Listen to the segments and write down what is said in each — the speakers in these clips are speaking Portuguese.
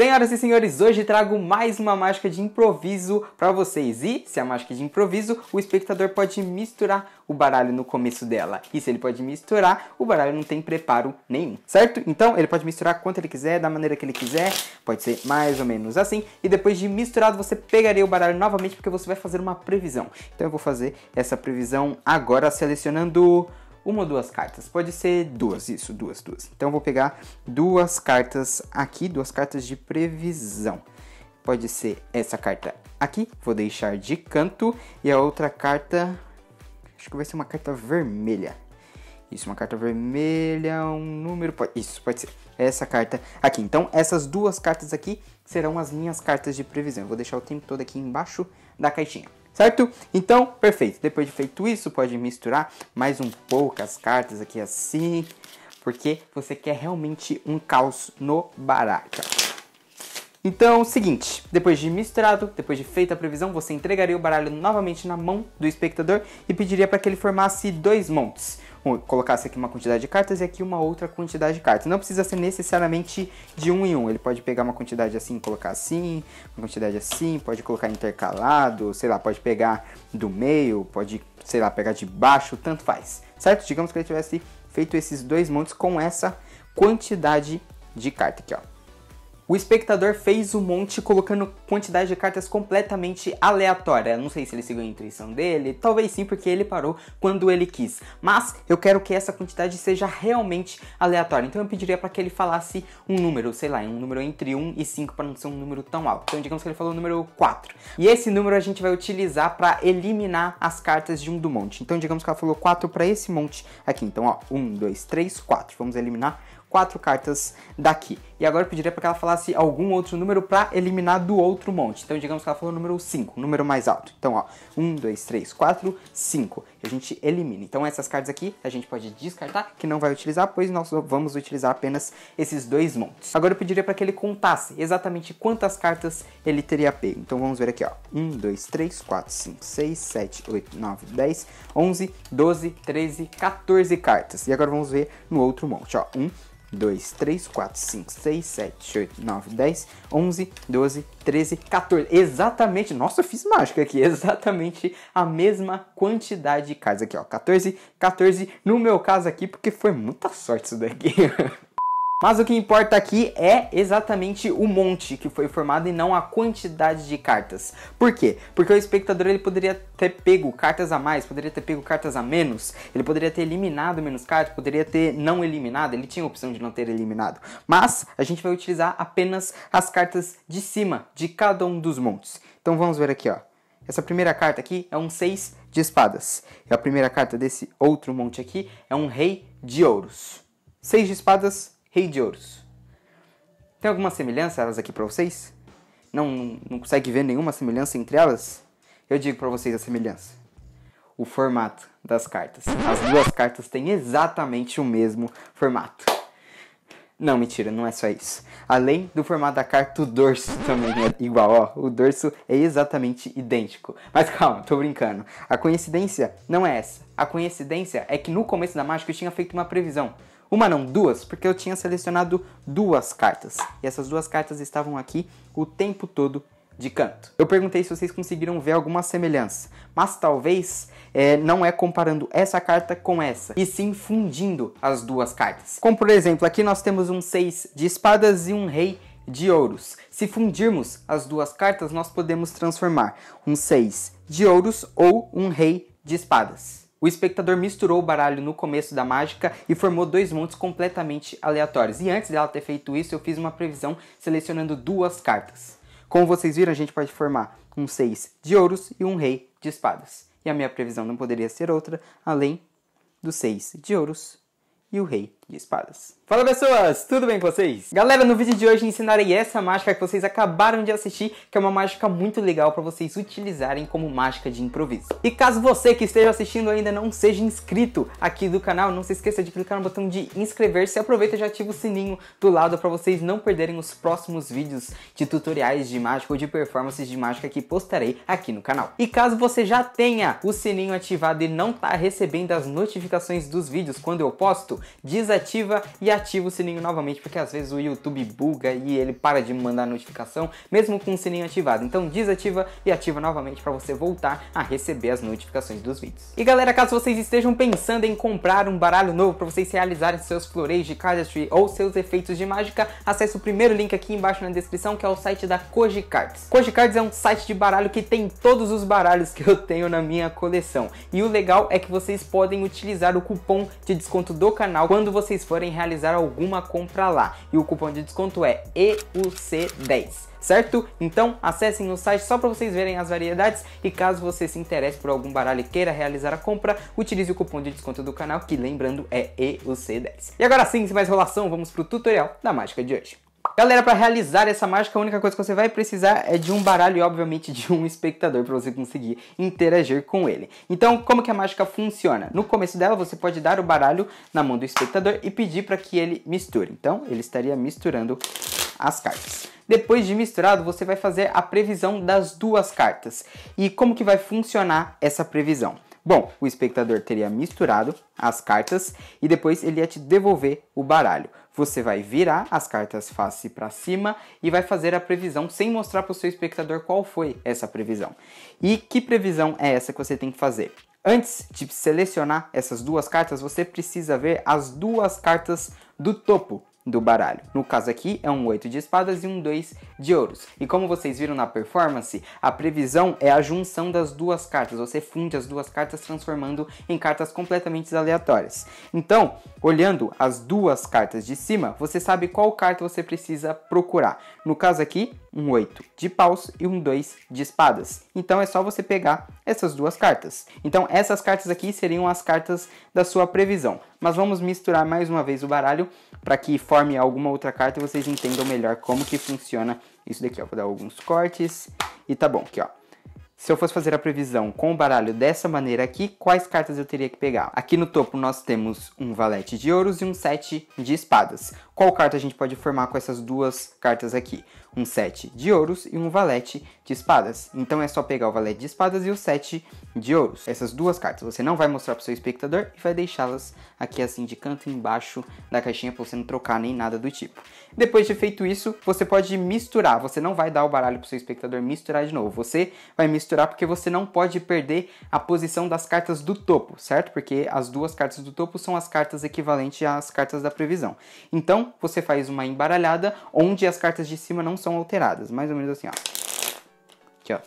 Senhoras e senhores, hoje trago mais uma mágica de improviso para vocês. E se a mágica é de improviso, o espectador pode misturar o baralho no começo dela. E se ele pode misturar, o baralho não tem preparo nenhum, certo? Então ele pode misturar quanto ele quiser, da maneira que ele quiser, pode ser mais ou menos assim. E depois de misturado, você pegaria o baralho novamente porque você vai fazer uma previsão. Então eu vou fazer essa previsão agora selecionando uma ou duas cartas. Pode ser duas, isso, duas, duas. Então vou pegar duas cartas aqui, duas cartas de previsão. Pode ser essa carta aqui, vou deixar de canto, e a outra carta, acho que vai ser uma carta vermelha. Isso, uma carta vermelha, um número, pode, isso, pode ser essa carta aqui. Então, essas duas cartas aqui serão as minhas cartas de previsão. Eu vou deixar o tempo todo aqui embaixo da caixinha certo? Então, perfeito. Depois de feito isso, pode misturar mais um pouco as cartas aqui assim, porque você quer realmente um caos no baralho. Então, seguinte, depois de misturado, depois de feita a previsão, você entregaria o baralho novamente na mão do espectador e pediria para que ele formasse dois montes colocasse aqui uma quantidade de cartas e aqui uma outra quantidade de cartas. Não precisa ser necessariamente de um em um. Ele pode pegar uma quantidade assim e colocar assim, uma quantidade assim, pode colocar intercalado, sei lá, pode pegar do meio, pode, sei lá, pegar de baixo, tanto faz. Certo? Digamos que ele tivesse feito esses dois montes com essa quantidade de carta aqui, ó. O espectador fez um monte colocando quantidade de cartas completamente aleatória. Não sei se ele seguiu a intuição dele, talvez sim, porque ele parou quando ele quis. Mas eu quero que essa quantidade seja realmente aleatória. Então eu pediria para que ele falasse um número, sei lá, um número entre 1 e 5 para não ser um número tão alto. Então digamos que ele falou o número 4. E esse número a gente vai utilizar para eliminar as cartas de um do monte. Então digamos que ela falou 4 para esse monte aqui. Então ó, 1, 2, 3, 4. Vamos eliminar quatro cartas daqui. E agora eu pediria para que ela falasse algum outro número para eliminar do outro monte. Então, digamos que ela falou o número 5, o número mais alto. Então, ó, 1, 2, 3, 4, 5. E A gente elimina. Então, essas cartas aqui a gente pode descartar, que não vai utilizar, pois nós vamos utilizar apenas esses dois montes. Agora eu pediria para que ele contasse exatamente quantas cartas ele teria pego. Então, vamos ver aqui, ó. 1, 2, 3, 4, 5, 6, 7, 8, 9, 10, 11, 12, 13, 14 cartas. E agora vamos ver no outro monte, ó. 1, 2, 3, 4, 5, 6, 7, 8, 9, 10, 11, 12, 13, 14. Exatamente, nossa, eu fiz mágica aqui. Exatamente a mesma quantidade de cards aqui, ó. 14, 14. No meu caso aqui, porque foi muita sorte isso daqui. Mas o que importa aqui é exatamente o monte que foi formado e não a quantidade de cartas. Por quê? Porque o espectador ele poderia ter pego cartas a mais, poderia ter pego cartas a menos, ele poderia ter eliminado menos cartas, poderia ter não eliminado, ele tinha a opção de não ter eliminado. Mas a gente vai utilizar apenas as cartas de cima de cada um dos montes. Então vamos ver aqui, ó. Essa primeira carta aqui é um 6 de espadas. E a primeira carta desse outro monte aqui é um rei de ouros. 6 de espadas, Rei de Ouros. Tem alguma semelhança elas aqui para vocês? Não, não, consegue ver nenhuma semelhança entre elas? Eu digo para vocês a semelhança. O formato das cartas. As duas cartas têm exatamente o mesmo formato. Não, mentira, não é só isso. Além do formato da carta, o dorso também é igual, ó. O dorso é exatamente idêntico. Mas calma, tô brincando. A coincidência não é essa. A coincidência é que no começo da mágica eu tinha feito uma previsão uma não, duas, porque eu tinha selecionado duas cartas. E essas duas cartas estavam aqui o tempo todo de canto. Eu perguntei se vocês conseguiram ver alguma semelhança, mas talvez é, não é comparando essa carta com essa, e sim fundindo as duas cartas. Como por exemplo, aqui nós temos um 6 de espadas e um rei de ouros. Se fundirmos as duas cartas, nós podemos transformar um 6 de ouros ou um rei de espadas. O espectador misturou o baralho no começo da mágica e formou dois montes completamente aleatórios. E antes dela ter feito isso, eu fiz uma previsão selecionando duas cartas. Como vocês viram, a gente pode formar um 6 de ouros e um rei de espadas. E a minha previsão não poderia ser outra além do 6 de ouros e o rei de espadas. Fala pessoas, tudo bem com vocês? Galera, no vídeo de hoje ensinarei essa mágica que vocês acabaram de assistir, que é uma mágica muito legal para vocês utilizarem como mágica de improviso. E caso você que esteja assistindo ainda não seja inscrito aqui do canal, não se esqueça de clicar no botão de inscrever-se, aproveita e já ativa o sininho do lado para vocês não perderem os próximos vídeos de tutoriais de mágica ou de performances de mágica que postarei aqui no canal. E caso você já tenha o sininho ativado e não tá recebendo as notificações dos vídeos quando eu posto, desative desativa e ativa o sininho novamente, porque às vezes o YouTube buga e ele para de mandar notificação, mesmo com o sininho ativado. Então desativa e ativa novamente para você voltar a receber as notificações dos vídeos. E galera, caso vocês estejam pensando em comprar um baralho novo para vocês realizarem seus floreios de cardistry ou seus efeitos de mágica, acesse o primeiro link aqui embaixo na descrição, que é o site da Koji Cards. Koji Cards é um site de baralho que tem todos os baralhos que eu tenho na minha coleção. E o legal é que vocês podem utilizar o cupom de desconto do canal quando vocês vocês forem realizar alguma compra lá. E o cupom de desconto é EUC10 certo? Então acessem o site só para vocês verem as variedades e caso você se interesse por algum baralho e queira realizar a compra, utilize o cupom de desconto do canal que lembrando é EUC10. E agora sim, sem mais enrolação, vamos para o tutorial da mágica de hoje. Galera, para realizar essa mágica, a única coisa que você vai precisar é de um baralho e, obviamente, de um espectador para você conseguir interagir com ele. Então, como que a mágica funciona? No começo dela, você pode dar o baralho na mão do espectador e pedir para que ele misture. Então, ele estaria misturando as cartas. Depois de misturado, você vai fazer a previsão das duas cartas. E como que vai funcionar essa previsão? Bom, o espectador teria misturado as cartas e depois ele ia te devolver o baralho. Você vai virar as cartas face para cima e vai fazer a previsão sem mostrar para o seu espectador qual foi essa previsão. E que previsão é essa que você tem que fazer? Antes de selecionar essas duas cartas, você precisa ver as duas cartas do topo do baralho. No caso aqui é um 8 de espadas e um 2 de ouros. E como vocês viram na performance, a previsão é a junção das duas cartas. Você funde as duas cartas transformando em cartas completamente aleatórias. Então, olhando as duas cartas de cima, você sabe qual carta você precisa procurar. No caso aqui, um 8 de paus e um 2 de espadas. Então é só você pegar essas duas cartas. Então essas cartas aqui seriam as cartas da sua previsão. Mas vamos misturar mais uma vez o baralho para que forme conforme alguma outra carta vocês entendam melhor como que funciona isso daqui. Ó. Vou dar alguns cortes e tá bom aqui, ó. Se eu fosse fazer a previsão com o baralho dessa maneira aqui, quais cartas eu teria que pegar? Aqui no topo nós temos um valete de ouros e um sete de espadas. Qual carta a gente pode formar com essas duas cartas aqui? um sete de ouros e um valete de espadas. Então é só pegar o valete de espadas e o sete de ouros. Essas duas cartas você não vai mostrar para o seu espectador e vai deixá-las aqui assim de canto embaixo da caixinha para você não trocar nem nada do tipo. Depois de feito isso, você pode misturar. Você não vai dar o baralho para o seu espectador misturar de novo. Você vai misturar porque você não pode perder a posição das cartas do topo, certo? Porque as duas cartas do topo são as cartas equivalentes às cartas da previsão. Então você faz uma embaralhada onde as cartas de cima não são alteradas, mais ou menos assim, ó. Aqui, ó.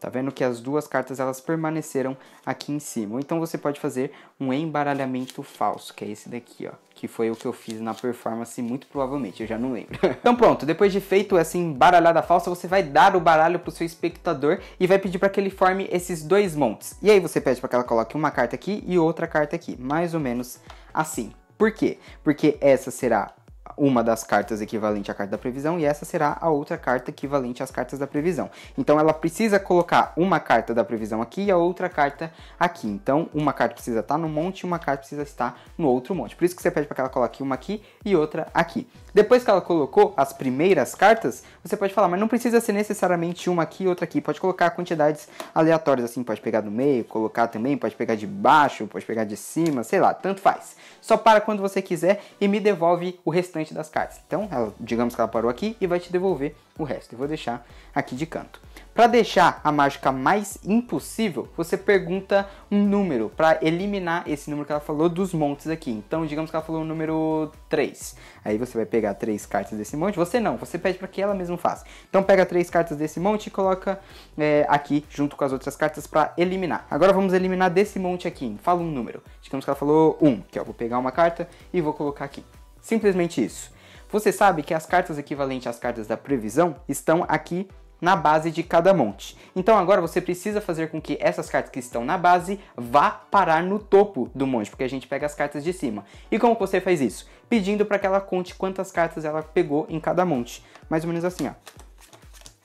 Tá vendo que as duas cartas elas permaneceram aqui em cima. então você pode fazer um embaralhamento falso, que é esse daqui, ó, que foi o que eu fiz na performance muito provavelmente, eu já não lembro. então pronto, depois de feito essa embaralhada falsa, você vai dar o baralho pro seu espectador e vai pedir para que ele forme esses dois montes. E aí você pede para que ela coloque uma carta aqui e outra carta aqui, mais ou menos assim. Por quê? Porque essa será uma das cartas equivalente à carta da previsão e essa será a outra carta equivalente às cartas da previsão. Então ela precisa colocar uma carta da previsão aqui e a outra carta aqui. Então uma carta precisa estar no monte e uma carta precisa estar no outro monte. Por isso que você pede para que ela coloque uma aqui e outra aqui. Depois que ela colocou as primeiras cartas, você pode falar, mas não precisa ser necessariamente uma aqui e outra aqui. Pode colocar quantidades aleatórias, assim, pode pegar do meio, colocar também, pode pegar de baixo, pode pegar de cima, sei lá, tanto faz. Só para quando você quiser e me devolve o restante das cartas. Então, ela, digamos que ela parou aqui e vai te devolver o resto eu vou deixar aqui de canto. Para deixar a mágica mais impossível, você pergunta um número para eliminar esse número que ela falou dos montes aqui. Então, digamos que ela falou o número 3. Aí você vai pegar três cartas desse monte. Você não, você pede para que ela mesma faça. Então, pega três cartas desse monte e coloca é, aqui junto com as outras cartas para eliminar. Agora vamos eliminar desse monte aqui. Fala um número. Digamos que ela falou 1, um, que é, eu vou pegar uma carta e vou colocar aqui. Simplesmente isso. Você sabe que as cartas equivalentes às cartas da previsão estão aqui na base de cada monte. Então agora você precisa fazer com que essas cartas que estão na base vá parar no topo do monte, porque a gente pega as cartas de cima. E como você faz isso? Pedindo para que ela conte quantas cartas ela pegou em cada monte. Mais ou menos assim, ó.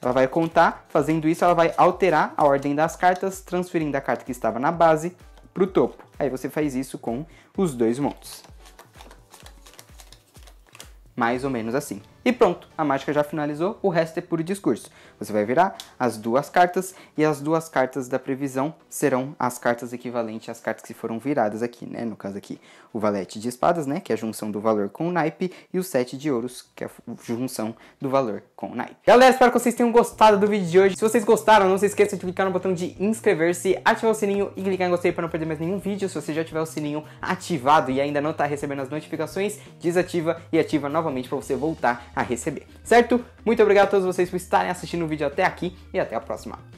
Ela vai contar, fazendo isso ela vai alterar a ordem das cartas, transferindo a carta que estava na base para o topo. Aí você faz isso com os dois montes mais ou menos assim. E pronto, a mágica já finalizou, o resto é puro discurso. Você vai virar as duas cartas e as duas cartas da previsão serão as cartas equivalentes às cartas que foram viradas aqui, né? No caso aqui, o valete de espadas, né, que é a junção do valor com o naipe, e o sete de ouros, que é a junção do valor com o naipe. Galera, espero que vocês tenham gostado do vídeo de hoje. Se vocês gostaram, não se esqueça de clicar no botão de inscrever-se, ativar o sininho e clicar em gostei para não perder mais nenhum vídeo. Se você já tiver o sininho ativado e ainda não está recebendo as notificações, desativa e ativa novamente para você voltar a receber, certo? Muito obrigado a todos vocês por estarem assistindo o vídeo até aqui e até a próxima.